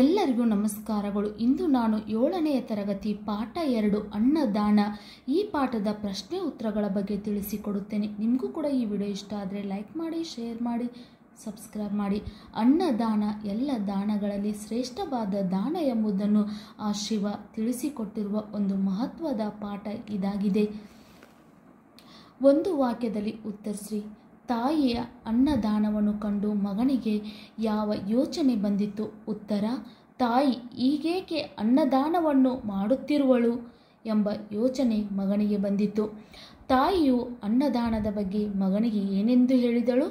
ಎಲ್ಲರಿಗೂ ನಮಸ್ಕಾರಗಳು ಇಂದು ನಾನು ಏಳನೆಯ ತರಗತಿ ಪಾಠ ಎರಡು ಅನ್ನದಾನ ಈ ಪಾಠದ ಪ್ರಶ್ನೆ ಉತ್ತರಗಳ ಬಗ್ಗೆ ತಿಳಿಸಿಕೊಡುತ್ತೇನೆ ನಿಮಗೂ ಕೂಡ ಈ ವಿಡಿಯೋ ಇಷ್ಟ ಆದರೆ ಲೈಕ್ ಮಾಡಿ ಶೇರ್ ಮಾಡಿ ಸಬ್ಸ್ಕ್ರೈಬ್ ಮಾಡಿ ಅನ್ನದಾನ ಎಲ್ಲ ದಾನಗಳಲ್ಲಿ ಶ್ರೇಷ್ಠವಾದ ದಾನ ಎಂಬುದನ್ನು ಆ ಶಿವ ತಿಳಿಸಿಕೊಟ್ಟಿರುವ ಒಂದು ಮಹತ್ವದ ಪಾಠ ಇದಾಗಿದೆ ಒಂದು ವಾಕ್ಯದಲ್ಲಿ ಉತ್ತರಿಸಿ ತಾಯಿಯ ಅನ್ನದಾನವನ್ನು ಕಂಡು ಮಗನಿಗೆ ಯಾವ ಯೋಚನೆ ಬಂದಿತ್ತು ಉತ್ತರ ತಾಯಿ ಈಗೇಕೆ ಅನ್ನದಾನವನ್ನು ಮಾಡುತ್ತಿರುವಳು ಎಂಬ ಯೋಚನೆ ಮಗನಿಗೆ ಬಂದಿತ್ತು ತಾಯಿಯು ಅನ್ನದಾನದ ಬಗ್ಗೆ ಮಗನಿಗೆ ಏನೆಂದು ಹೇಳಿದಳು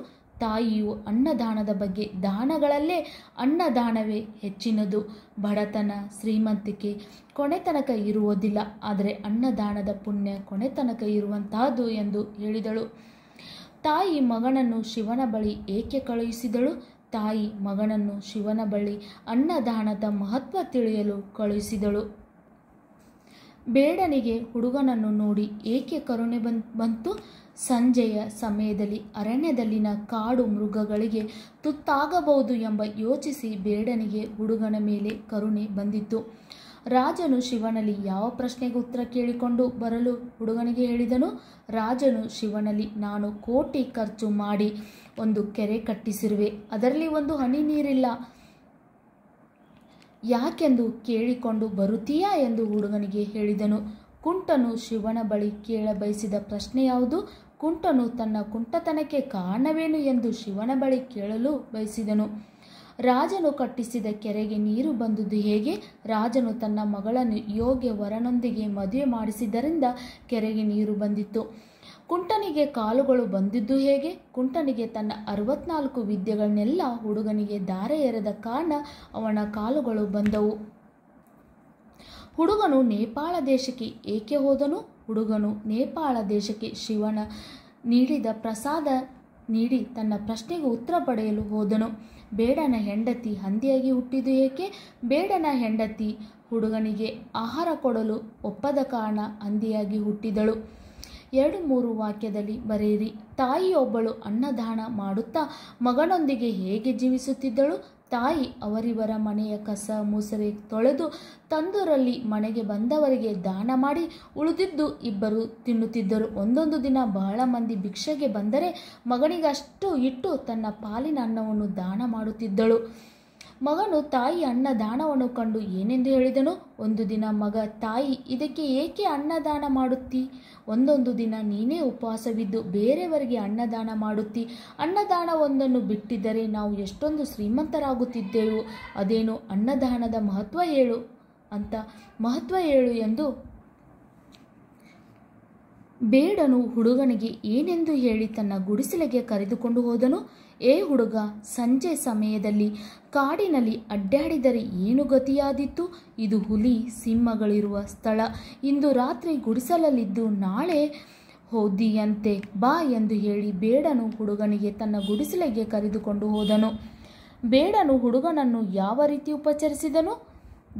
ತಾಯಿಯು ಅನ್ನದಾನದ ಬಗ್ಗೆ ದಾನಗಳಲ್ಲೇ ಅನ್ನದಾನವೇ ಹೆಚ್ಚಿನದು ಬಡತನ ಶ್ರೀಮಂತಿಕೆ ಕೊನೆತನಕ ಇರುವುದಿಲ್ಲ ಆದರೆ ಅನ್ನದಾನದ ಪುಣ್ಯ ಕೊನೆತನಕ ಇರುವಂತಹದ್ದು ಎಂದು ಹೇಳಿದಳು ತಾಯಿ ಮಗನನ್ನು ಶಿವನ ಬಳಿ ಏಕೆ ಕಳುಹಿಸಿದಳು ತಾಯಿ ಮಗನನ್ನು ಶಿವನ ಬಳಿ ಅನ್ನದಾನದ ಮಹತ್ವ ತಿಳಿಯಲು ಕಳುಹಿಸಿದಳು ಬೇಡನಿಗೆ ಹುಡುಗನನ್ನು ನೋಡಿ ಏಕೆ ಕರುಣೆ ಬಂತು ಸಂಜೆಯ ಸಮಯದಲ್ಲಿ ಅರಣ್ಯದಲ್ಲಿನ ಕಾಡು ಮೃಗಗಳಿಗೆ ತುತ್ತಾಗಬಹುದು ಎಂಬ ಯೋಚಿಸಿ ಬೇಡನಿಗೆ ಹುಡುಗನ ಮೇಲೆ ಕರುಣೆ ಬಂದಿತ್ತು ರಾಜನು ಶಿವನಲ್ಲಿ ಯಾವ ಪ್ರಶ್ನೆಗೆ ಉತ್ತರ ಕೇಳಿಕೊಂಡು ಬರಲು ಹುಡುಗನಿಗೆ ಹೇಳಿದನು ರಾಜನು ಶಿವನಲ್ಲಿ ನಾನು ಕೋಟಿ ಖರ್ಚು ಮಾಡಿ ಒಂದು ಕೆರೆ ಕಟ್ಟಿಸಿರುವೆ ಅದರಲ್ಲಿ ಒಂದು ಹನಿ ನೀರಿಲ್ಲ ಯಾಕೆಂದು ಕೇಳಿಕೊಂಡು ಬರುತ್ತೀಯಾ ಎಂದು ಹುಡುಗನಿಗೆ ಹೇಳಿದನು ಕುಂಟನು ಶಿವನ ಬಳಿ ಕೇಳ ಬಯಸಿದ ಪ್ರಶ್ನೆ ಯಾವುದು ಕುಂಟನು ತನ್ನ ಕುಂಟತನಕ್ಕೆ ಕಾರಣವೇನು ಎಂದು ಶಿವನ ಬಳಿ ಕೇಳಲು ಬಯಸಿದನು ರಾಜನು ಕಟ್ಟಿಸಿದ ಕೆರೆಗೆ ನೀರು ಬಂದಿದ್ದು ಹೇಗೆ ರಾಜನು ತನ್ನ ಮಗಳನ್ನು ಯೋಗ್ಯ ವರನೊಂದಿಗೆ ಮದುವೆ ಮಾಡಿಸಿದ್ದರಿಂದ ಕೆರೆಗೆ ನೀರು ಬಂದಿತ್ತು ಕುಂಟನಿಗೆ ಕಾಲುಗಳು ಬಂದಿದ್ದು ಹೇಗೆ ಕುಂಟನಿಗೆ ತನ್ನ ಅರವತ್ನಾಲ್ಕು ವಿದ್ಯೆಗಳನ್ನೆಲ್ಲ ಹುಡುಗನಿಗೆ ದಾರೆ ಎರೆದ ಕಾರಣ ಅವನ ಕಾಲುಗಳು ಬಂದವು ಹುಡುಗನು ನೇಪಾಳ ದೇಶಕ್ಕೆ ಏಕೆ ಹೋದನು ಹುಡುಗನು ನೇಪಾಳ ದೇಶಕ್ಕೆ ಶಿವನ ನೀಡಿದ ಪ್ರಸಾದ ನೀಡಿ ತನ್ನ ಪ್ರಶ್ನೆಗೆ ಉತ್ತರ ಪಡೆಯಲು ಹೋದನು ಬೇಡನ ಹೆಂಡತಿ ಹಂದಿಯಾಗಿ ಹುಟ್ಟಿದ್ದು ಏಕೆ ಬೇಡನ ಹೆಂಡತಿ ಹುಡುಗನಿಗೆ ಆಹಾರ ಕೊಡಲು ಒಪ್ಪದ ಕಾರಣ ಹಂದಿಯಾಗಿ ಹುಟ್ಟಿದಳು ಎರಡು ಮೂರು ವಾಕ್ಯದಲ್ಲಿ ಬರೆಯಿರಿ ತಾಯಿಯೊಬ್ಬಳು ಅನ್ನದಾನ ಮಾಡುತ್ತಾ ಮಗನೊಂದಿಗೆ ಹೇಗೆ ಜೀವಿಸುತ್ತಿದ್ದಳು ತಾಯಿ ಅವರಿವರ ಮನೆಯ ಕಸ ಮೂಸರೆ ತೊಳೆದು ತಂದೂರಲ್ಲಿ ಮನೆಗೆ ಬಂದವರಿಗೆ ದಾನ ಮಾಡಿ ಉಳಿದಿದ್ದು ಇಬ್ಬರು ತಿನ್ನುತ್ತಿದ್ದರು ಒಂದೊಂದು ದಿನ ಬಹಳ ಮಂದಿ ಭಿಕ್ಷೆಗೆ ಬಂದರೆ ಮಗನಿಗಷ್ಟು ಇಟ್ಟು ತನ್ನ ಪಾಲಿನ ಅನ್ನವನ್ನು ದಾನ ಮಾಡುತ್ತಿದ್ದಳು ಮಗನು ತಾಯಿ ಅನ್ನದಾನವನ್ನು ಕಂಡು ಏನೆಂದು ಹೇಳಿದನು ಒಂದು ದಿನ ಮಗ ತಾಯಿ ಇದಕ್ಕೆ ಏಕೆ ಅನ್ನದಾನ ಮಾಡುತ್ತಿ ಒಂದೊಂದು ದಿನ ನೀನೇ ಉಪವಾಸವಿದ್ದು ಬೇರೆಯವರಿಗೆ ಅನ್ನದಾನ ಮಾಡುತ್ತಿ ಅನ್ನದಾನವೊಂದನ್ನು ಬಿಟ್ಟಿದ್ದರೆ ನಾವು ಎಷ್ಟೊಂದು ಶ್ರೀಮಂತರಾಗುತ್ತಿದ್ದೆವು ಅದೇನು ಅನ್ನದಾನದ ಮಹತ್ವ ಹೇಳು ಅಂತ ಮಹತ್ವ ಹೇಳು ಎಂದು ಬೇಡನು ಹುಡುಗನಿಗೆ ಏನೆಂದು ಹೇಳಿ ತನ್ನ ಗುಡಿಸಲೆಗೆ ಕರೆದುಕೊಂಡು ಹೋದನು ಏ ಹುಡುಗ ಸಂಜೆ ಸಮಯದಲ್ಲಿ ಕಾಡಿನಲ್ಲಿ ಅಡ್ಡಾಡಿದರೆ ಏನು ಗತಿಯಾದಿತ್ತು ಇದು ಹುಲಿ ಸಿಂಹಗಳಿರುವ ಸ್ಥಳ ಇಂದು ರಾತ್ರಿ ಗುಡಿಸಲಲ್ಲಿದ್ದು ನಾಳೆ ಹೋದಿಯಂತೆ ಬಾ ಎಂದು ಹೇಳಿ ಬೇಡನು ಹುಡುಗನಿಗೆ ತನ್ನ ಗುಡಿಸಲೆಗೆ ಕರೆದುಕೊಂಡು ಹೋದನು ಬೇಡನು ಹುಡುಗನನ್ನು ಯಾವ ರೀತಿ ಉಪಚರಿಸಿದನು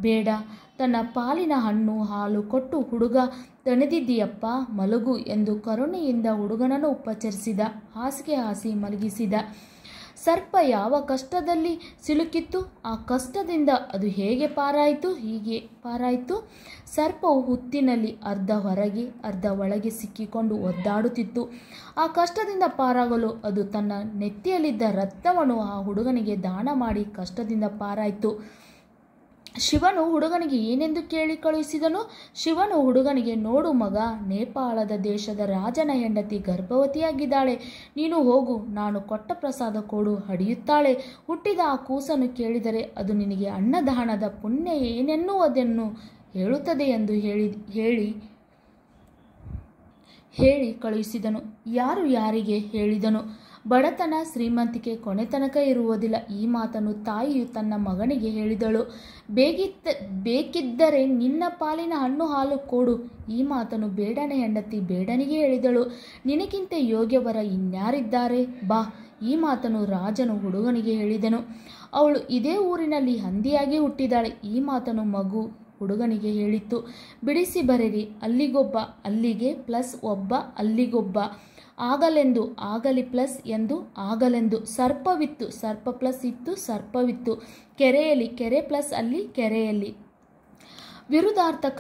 ಬೇಡ ತನ್ನ ಪಾಲಿನ ಹಣ್ಣು ಹಾಲು ಕೊಟ್ಟು ಹುಡುಗ ತಣೆದಿದ್ದೀಯಪ್ಪ ಮಲಗು ಎಂದು ಕರುಣೆಯಿಂದ ಹುಡುಗನನ್ನು ಉಪಚರಿಸಿದ ಹಾಸಿಗೆ ಹಾಸಿ ಮಲಗಿಸಿದ ಸರ್ಪ ಯಾವ ಕಷ್ಟದಲ್ಲಿ ಸಿಲುಕಿತ್ತು ಆ ಕಷ್ಟದಿಂದ ಅದು ಹೇಗೆ ಪಾರಾಯಿತು ಹೀಗೆ ಪಾರಾಯಿತು ಸರ್ಪವು ಹುತ್ತಿನಲ್ಲಿ ಅರ್ಧ ಹೊರಗೆ ಅರ್ಧ ಒಳಗೆ ಸಿಕ್ಕಿಕೊಂಡು ಒದ್ದಾಡುತ್ತಿತ್ತು ಆ ಕಷ್ಟದಿಂದ ಪಾರಾಗಲು ಅದು ತನ್ನ ನೆತ್ತಿಯಲ್ಲಿದ್ದ ರತ್ನವನ್ನು ಆ ಹುಡುಗನಿಗೆ ದಾನ ಮಾಡಿ ಕಷ್ಟದಿಂದ ಪಾರಾಯಿತು ಶಿವನು ಹುಡುಗನಿಗೆ ಏನೆಂದು ಕೇಳಿ ಕಳುಹಿಸಿದನು ಶಿವನು ಹುಡುಗನಿಗೆ ನೋಡು ಮಗ ನೇಪಾಳದ ದೇಶದ ರಾಜನ ಹೆಂಡತಿ ಗರ್ಭವತಿಯಾಗಿದ್ದಾಳೆ ನೀನು ಹೋಗು ನಾನು ಕೊಟ್ಟ ಪ್ರಸಾದ ಕೊಡು ಹಡಿಯುತ್ತಾಳೆ ಹುಟ್ಟಿದ ಆ ಕೂಸನ್ನು ಕೇಳಿದರೆ ಅದು ನಿನಗೆ ಅನ್ನದಾನದ ಪುಣ್ಯ ಏನೆನ್ನುವುದನ್ನು ಹೇಳುತ್ತದೆ ಎಂದು ಹೇಳಿ ಹೇಳಿ ಹೇಳಿ ಕಳುಹಿಸಿದನು ಯಾರು ಯಾರಿಗೆ ಹೇಳಿದನು ಬಡತನ ಶ್ರೀಮಂತಿಕೆ ಕೊನೆತನಕ ಇರುವುದಿಲ್ಲ ಈ ಮಾತನ್ನು ತಾಯಿಯು ತನ್ನ ಮಗನಿಗೆ ಹೇಳಿದಳು ಬೇಗಿತ್ತ ಬೇಕಿದ್ದರೆ ನಿನ್ನ ಪಾಲಿನ ಹಣ್ಣು ಹಾಲು ಕೊಡು ಈ ಮಾತನ್ನು ಬೇಡನೆ ಹೆಂಡತಿ ಬೇಡನಿಗೆ ಹೇಳಿದಳು ನಿನಗಿಂತ ಯೋಗ್ಯವರ ಇನ್ಯಾರಿದ್ದಾರೆ ಬಾ ಈ ಮಾತನ್ನು ರಾಜನು ಹುಡುಗನಿಗೆ ಹೇಳಿದನು ಅವಳು ಇದೇ ಊರಿನಲ್ಲಿ ಹಂದಿಯಾಗಿ ಹುಟ್ಟಿದಾಳೆ ಈ ಮಾತನ್ನು ಮಗು ಹುಡುಗನಿಗೆ ಹೇಳಿತ್ತು ಬಿಡಿಸಿ ಬರೀರಿ ಅಲ್ಲಿಗೊಬ್ಬ ಅಲ್ಲಿಗೆ ಪ್ಲಸ್ ಒಬ್ಬ ಅಲ್ಲಿಗೊಬ್ಬ ಆಗಲೆಂದು ಆಗಲಿ ಪ್ಲಸ್ ಎಂದು ಆಗಲೆಂದು ಸರ್ಪವಿತ್ತು ಸರ್ಪ ಪ್ಲಸ್ ಇತ್ತು ಸರ್ಪವಿತ್ತು ಕೆರೆಯಲ್ಲಿ ಕೆರೆ ಪ್ಲಸ್ ಅಲ್ಲಿ ಕೆರೆಯಲ್ಲಿ ವಿರುದ್ಧಾರ್ಥಕ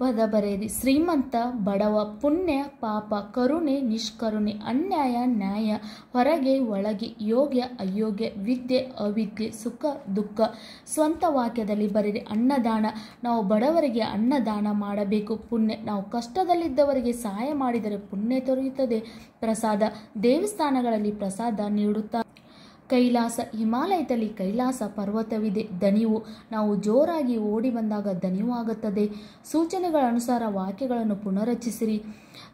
ಪದ ಬರೆದಿ ಶ್ರೀಮಂತ ಬಡವ ಪುಣ್ಯ ಪಾಪ ಕರುಣೆ ನಿಷ್ಕರುಣೆ ಅನ್ಯಾಯ ನ್ಯಾಯ ಹೊರಗೆ ಒಳಗೆ ಯೋಗ್ಯ ಅಯೋಗ್ಯ ವಿದ್ಯೆ ಅವಿದ್ಯೆ ಸುಖ ದುಃಖ ಸ್ವಂತ ವಾಕ್ಯದಲ್ಲಿ ಬರೆದಿ ಅನ್ನದಾನ ನಾವು ಬಡವರಿಗೆ ಅನ್ನದಾನ ಮಾಡಬೇಕು ಪುಣ್ಯ ನಾವು ಕಷ್ಟದಲ್ಲಿದ್ದವರಿಗೆ ಸಹಾಯ ಮಾಡಿದರೆ ಪುಣ್ಯ ದೊರೆಯುತ್ತದೆ ಪ್ರಸಾದ ದೇವಸ್ಥಾನಗಳಲ್ಲಿ ಪ್ರಸಾದ ನೀಡುತ್ತಾ ಕೈಲಾಸ ಹಿಮಾಲಯದಲ್ಲಿ ಕೈಲಾಸ ಪರ್ವತವಿದೆ ದನಿವು ನಾವು ಜೋರಾಗಿ ಓಡಿ ಬಂದಾಗ ದನಿವು ಆಗುತ್ತದೆ ಸೂಚನೆಗಳ ಅನುಸಾರ ವಾಕ್ಯಗಳನ್ನು ಪುನರಚಿಸಿರಿ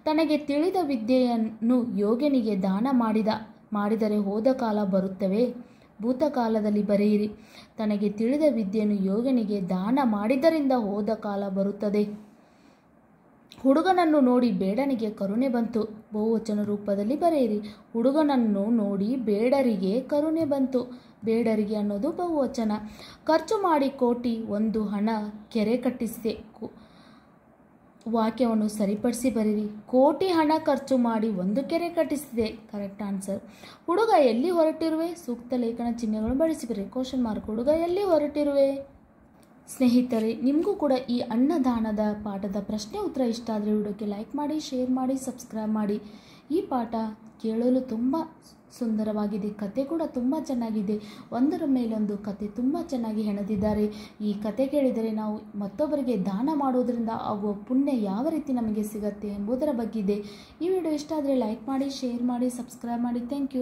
ತನಗೆ ತಿಳಿದ ವಿದ್ಯೆಯನ್ನು ಯೋಗನಿಗೆ ದಾನ ಮಾಡಿದ ಮಾಡಿದರೆ ಹೋದ ಕಾಲ ಬರುತ್ತವೆ ಭೂತಕಾಲದಲ್ಲಿ ಬರೆಯಿರಿ ತನಗೆ ತಿಳಿದ ವಿದ್ಯೆಯನ್ನು ಯೋಗನಿಗೆ ದಾನ ಮಾಡಿದರಿಂದ ಹೋದ ಕಾಲ ಬರುತ್ತದೆ ಹುಡುಗನನ್ನು ನೋಡಿ ಬೇಡನಿಗೆ ಕರುಣೆ ಬಂತು ಬಹುವಚನ ರೂಪದಲ್ಲಿ ಬರೆಯಿರಿ ಹುಡುಗನನ್ನು ನೋಡಿ ಬೇಡರಿಗೆ ಕರುಣೆ ಬಂತು ಬೇಡರಿಗೆ ಅನ್ನೋದು ಬಹುವಚನ ಖರ್ಚು ಮಾಡಿ ಕೋಟಿ ಒಂದು ಹಣ ಕೆರೆ ಕಟ್ಟಿಸಿದೆ ವಾಕ್ಯವನ್ನು ಸರಿಪಡಿಸಿ ಬರೀರಿ ಕೋಟಿ ಹಣ ಖರ್ಚು ಮಾಡಿ ಒಂದು ಕೆರೆ ಕಟ್ಟಿಸಿದೆ ಕರೆಕ್ಟ್ ಆನ್ಸರ್ ಹುಡುಗ ಎಲ್ಲಿ ಹೊರಟಿರುವೆ ಸೂಕ್ತ ಲೇಖನ ಚಿಹ್ನೆಗಳನ್ನು ಬಳಸಿ ಬರೀರಿ ಕ್ವಶನ್ ಮಾರ್ಕ್ ಹುಡುಗ ಎಲ್ಲಿ ಹೊರಟಿರುವೆ ಸ್ನೇಹಿತರೆ ನಿಮಗೂ ಕೂಡ ಈ ಅನ್ನದಾನದ ಪಾಠದ ಪ್ರಶ್ನೆ ಉತ್ತರ ಇಷ್ಟ ಆದರೆ ವಿಡಿಯೋಕ್ಕೆ ಲೈಕ್ ಮಾಡಿ ಶೇರ್ ಮಾಡಿ ಸಬ್ಸ್ಕ್ರೈಬ್ ಮಾಡಿ ಈ ಪಾಠ ಕೇಳಲು ತುಂಬ ಸುಂದರವಾಗಿದೆ ಕತೆ ಕೂಡ ತುಂಬ ಚೆನ್ನಾಗಿದೆ ಒಂದರ ಮೇಲೊಂದು ಕತೆ ತುಂಬ ಚೆನ್ನಾಗಿ ಹೆಣೆದಿದ್ದಾರೆ ಈ ಕತೆ ಕೇಳಿದರೆ ನಾವು ಮತ್ತೊಬ್ಬರಿಗೆ ದಾನ ಮಾಡೋದರಿಂದ ಆಗುವ ಪುಣ್ಯ ಯಾವ ರೀತಿ ನಮಗೆ ಸಿಗುತ್ತೆ ಎಂಬುದರ ಬಗ್ಗೆ ಇದೆ ಈ ವಿಡಿಯೋ ಇಷ್ಟ ಆದರೆ ಲೈಕ್ ಮಾಡಿ ಶೇರ್ ಮಾಡಿ ಸಬ್ಸ್ಕ್ರೈಬ್ ಮಾಡಿ ಥ್ಯಾಂಕ್ ಯು